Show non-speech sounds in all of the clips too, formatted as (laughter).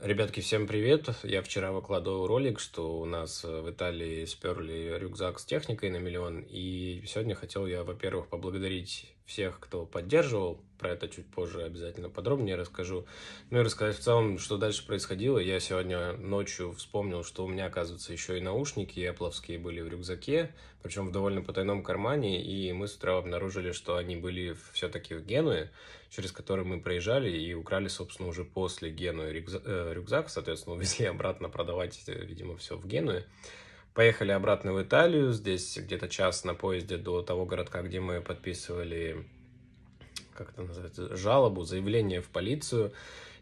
Ребятки, всем привет! Я вчера выкладывал ролик, что у нас в Италии сперли рюкзак с техникой на миллион, и сегодня хотел я, во-первых, поблагодарить всех, кто поддерживал. Про это чуть позже обязательно подробнее расскажу. Ну и рассказать в целом, что дальше происходило. Я сегодня ночью вспомнил, что у меня, оказывается, еще и наушники эпловские были в рюкзаке, причем в довольно потайном кармане, и мы с утра обнаружили, что они были все-таки в Генуе, через который мы проезжали и украли, собственно, уже после Генуи э, рюкзак, соответственно, увезли (laughs) обратно продавать, э, видимо, все в Генуе. Поехали обратно в Италию, здесь где-то час на поезде до того городка, где мы подписывали, как это называется, жалобу, заявление в полицию.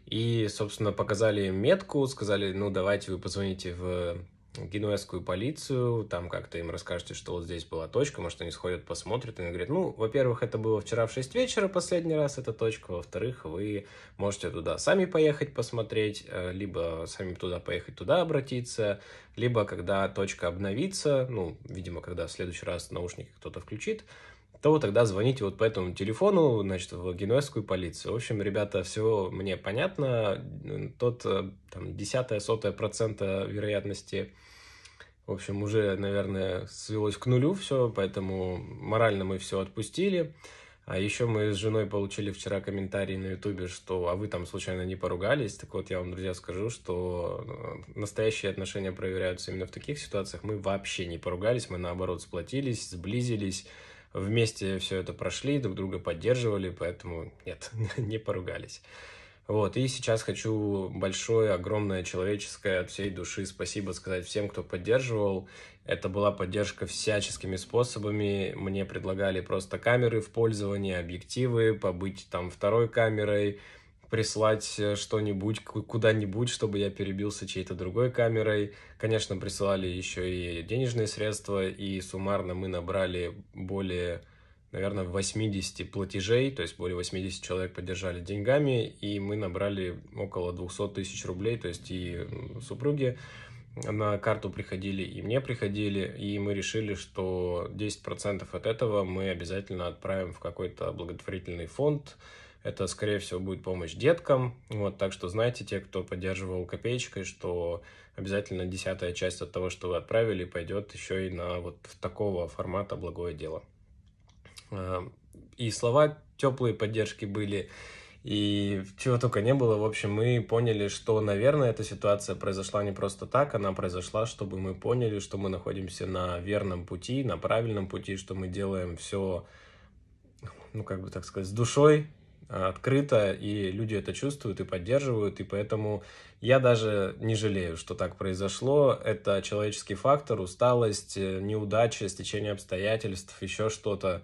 И, собственно, показали метку, сказали, ну, давайте вы позвоните в генуэзскую полицию, там как-то им расскажете, что вот здесь была точка, может, они сходят, посмотрят, и они говорят, ну, во-первых, это было вчера в 6 вечера последний раз эта точка, во-вторых, вы можете туда сами поехать посмотреть, э, либо сами туда поехать, туда обратиться, либо когда точка обновится, ну, видимо, когда в следующий раз наушники кто-то включит, то тогда звоните вот по этому телефону, значит, в генуэзскую полицию. В общем, ребята, все мне понятно. Тот э, там десятая, сотая процента вероятности, в общем, уже, наверное, свелось к нулю все, поэтому морально мы все отпустили. А еще мы с женой получили вчера комментарий на ютубе, что «А вы там случайно не поругались?» Так вот, я вам, друзья, скажу, что э, настоящие отношения проверяются именно в таких ситуациях. Мы вообще не поругались, мы наоборот сплотились, сблизились, вместе все это прошли, друг друга поддерживали, поэтому нет, (laughs) не поругались. Вот, и сейчас хочу большое, огромное, человеческое от всей души спасибо сказать всем, кто поддерживал. Это была поддержка всяческими способами. Мне предлагали просто камеры в пользовании, объективы, побыть там второй камерой, прислать э, что-нибудь куда-нибудь, чтобы я перебился чьей-то другой камерой. Конечно, присылали еще и денежные средства, и суммарно мы набрали более, наверное, 80 платежей, то есть более 80 человек поддержали деньгами, и мы набрали около 200 тысяч рублей, то есть и супруги на карту приходили и мне приходили, и мы решили, что 10% от этого мы обязательно отправим в какой-то благотворительный фонд, это, скорее всего, будет помощь деткам. Вот, так что знайте, те, кто поддерживал копеечкой, что обязательно десятая часть от того, что вы отправили, пойдет еще и на вот такого формата благое дело. А, и слова теплые поддержки были, и чего только не было. В общем, мы поняли, что, наверное, эта ситуация произошла не просто так, она произошла, чтобы мы поняли, что мы находимся на верном пути, на правильном пути, что мы делаем все, ну, как бы так сказать, с душой, Э, открыто, и люди это чувствуют и поддерживают, и поэтому я даже не жалею, что так произошло. Это человеческий фактор, усталость, э, неудача, стечение обстоятельств, еще что-то.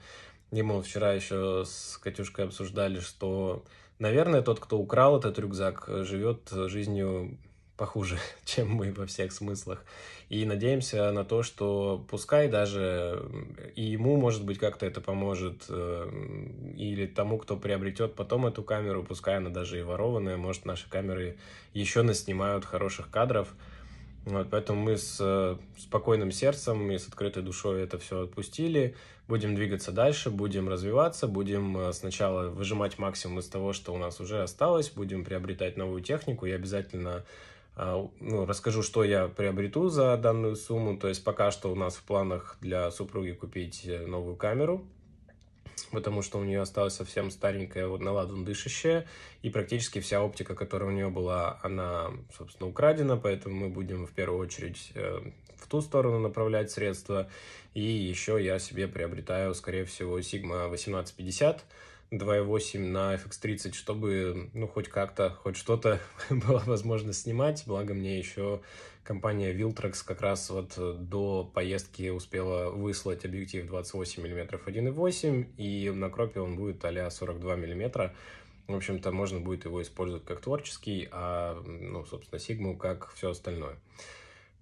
И мы вчера еще с Катюшкой обсуждали, что, наверное, тот, кто украл этот рюкзак, живет жизнью похуже, (laughs) чем мы во всех смыслах. И надеемся на то, что пускай даже и ему, может быть, как-то это поможет, э, или тому, кто приобретет потом эту камеру, пускай она даже и ворованная, может, наши камеры еще наснимают хороших кадров. Вот, поэтому мы с э, спокойным сердцем и с открытой душой это все отпустили. Будем двигаться дальше, будем развиваться, будем э, сначала выжимать максимум из того, что у нас уже осталось, будем приобретать новую технику и обязательно а, ну, расскажу, что я приобрету за данную сумму. То есть пока что у нас в планах для супруги купить э, новую камеру, потому что у нее осталась совсем старенькая, вот наладан дышащая, и практически вся оптика, которая у нее была, она, собственно, украдена, поэтому мы будем в первую очередь э, в ту сторону направлять средства. И еще я себе приобретаю, скорее всего, Sigma 1850, 2.8 на FX30, чтобы, ну, хоть как-то, хоть что-то (laughs) было возможно снимать. Благо мне еще компания Viltrex как раз вот э, до поездки успела выслать объектив 28 мм 1.8, и на кропе он будет а 42 мм. В общем-то, можно будет его использовать как творческий, а, ну, собственно, Sigma как все остальное.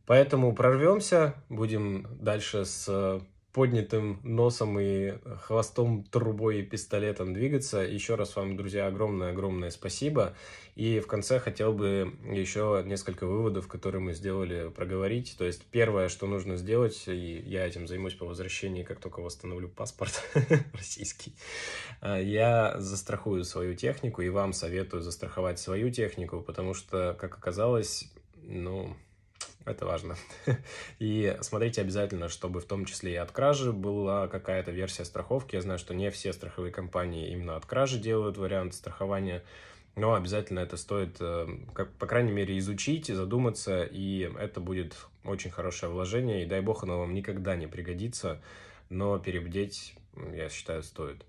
Поэтому прорвемся, будем дальше с поднятым носом и хвостом, трубой и пистолетом двигаться. Еще раз вам, друзья, огромное-огромное спасибо. И в конце хотел бы еще несколько выводов, которые мы сделали, проговорить. То есть первое, что нужно сделать, и я этим займусь по возвращении, как только восстановлю паспорт (laughs) российский, а, я застрахую свою технику и вам советую застраховать свою технику, потому что, как оказалось, ну, это важно. (laughs) И смотрите обязательно, чтобы в том числе и от кражи была какая-то версия страховки. Я знаю, что не все страховые компании именно от кражи делают вариант страхования, но обязательно это стоит, э, как, по крайней мере, изучить и задуматься, и это будет очень хорошее вложение, и дай бог оно вам никогда не пригодится, но перебдеть, я считаю, стоит.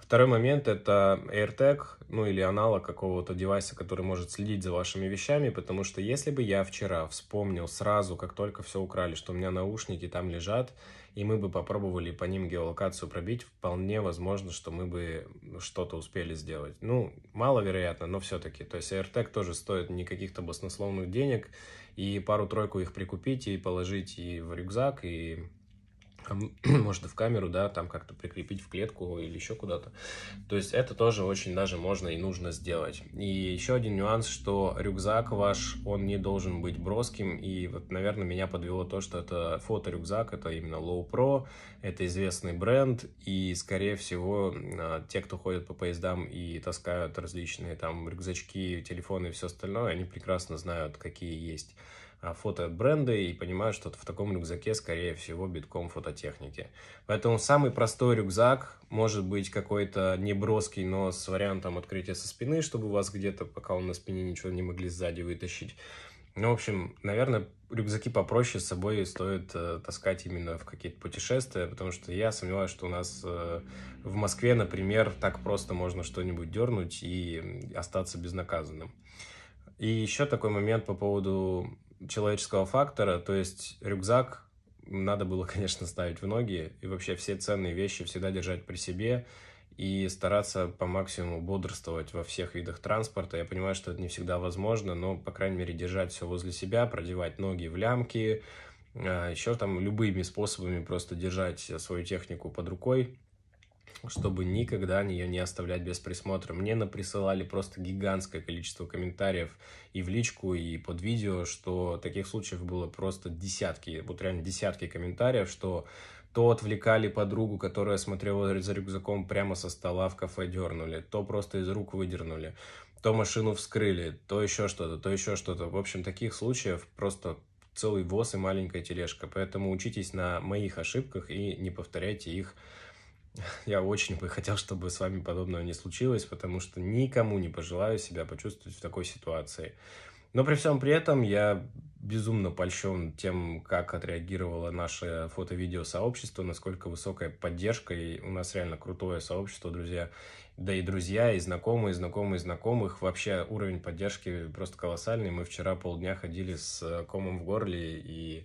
Второй момент — это AirTag, ну или аналог какого-то девайса, который может следить за вашими вещами, потому что если бы я вчера вспомнил сразу, как только все украли, что у меня наушники там лежат, и мы бы попробовали по ним геолокацию пробить, вполне возможно, что мы бы что-то успели сделать. Ну, маловероятно, но все-таки. То есть AirTag тоже стоит не каких-то баснословных денег, и пару-тройку их прикупить и положить и в рюкзак, и там, (clears throat) можно в камеру, да, там как-то прикрепить в клетку или еще куда-то. То есть это тоже очень даже можно и нужно сделать. И еще один нюанс, что рюкзак ваш, он не должен быть броским, и вот, наверное, меня подвело то, что это фоторюкзак, это именно Low Pro, это известный бренд, и, скорее всего, а, те, кто ходит по поездам и таскают различные там рюкзачки, телефоны и все остальное, они прекрасно знают, какие есть а, фото от бренда и понимаю, что в таком рюкзаке, скорее всего, битком фототехники. Поэтому самый простой рюкзак может быть какой-то неброский, но с вариантом открытия со спины, чтобы у вас где-то, пока он на спине, ничего не могли сзади вытащить. Ну, в общем, наверное, рюкзаки попроще с собой стоит э, таскать именно в какие-то путешествия, потому что я сомневаюсь, что у нас э, в Москве, например, так просто можно что-нибудь дернуть и остаться безнаказанным. И еще такой момент по поводу человеческого фактора, то есть рюкзак надо было, (laughs) конечно, ставить в ноги и вообще все ценные вещи всегда держать при себе и стараться по максимуму бодрствовать во всех видах транспорта. Я понимаю, что это не всегда возможно, но, по крайней мере, держать все возле себя, продевать ноги в лямки, а, еще там любыми способами просто держать свою технику под рукой чтобы никогда ее не оставлять без присмотра. Мне наприсылали просто гигантское количество комментариев и в личку, и под видео, что таких случаев было просто десятки, вот реально десятки комментариев, что то отвлекали подругу, которая смотрела за рюкзаком прямо со стола в кафе дернули, то просто из рук выдернули, то машину вскрыли, то еще что-то, то еще что-то. В общем, таких случаев просто целый воз и маленькая тележка. Поэтому учитесь на моих ошибках и не повторяйте их (laughs) Я очень бы хотел, чтобы с вами подобного не случилось, потому что никому не пожелаю себя почувствовать в такой ситуации. Но при всем при этом я безумно польщен тем, как отреагировало наше фото-видео сообщество, насколько высокая поддержка, и у нас реально крутое сообщество, друзья. Да и друзья, и знакомые, и знакомые, знакомых. Вообще уровень поддержки просто колоссальный. Мы вчера полдня ходили с комом в горле и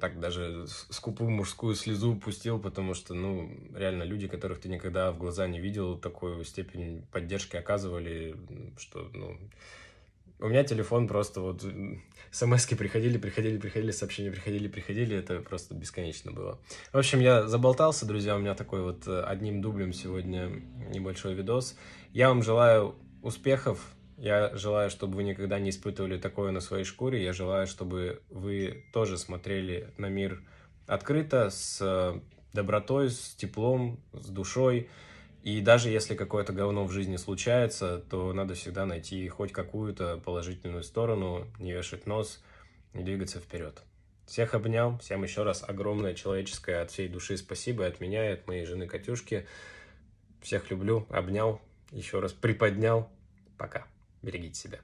так даже скупую мужскую слезу пустил, потому что, ну, реально люди, которых ты никогда в глаза не видел, такую степень поддержки оказывали, что, ну, у меня телефон просто вот смс приходили, приходили, приходили, сообщения приходили, приходили, это просто бесконечно было. В общем, я заболтался, друзья, у меня такой вот э, одним дублем сегодня небольшой видос. Я вам желаю успехов, я желаю, чтобы вы никогда не испытывали такое на своей шкуре. Я желаю, чтобы вы тоже смотрели на мир открыто, с э, добротой, с теплом, с душой. И даже если какое-то говно в жизни случается, то надо всегда найти хоть какую-то положительную сторону, не вешать нос и двигаться вперед. Всех обнял, всем еще раз огромное человеческое от всей души спасибо от меня и от моей жены Катюшки. Всех люблю, обнял, еще раз приподнял. Пока. Берегите себя.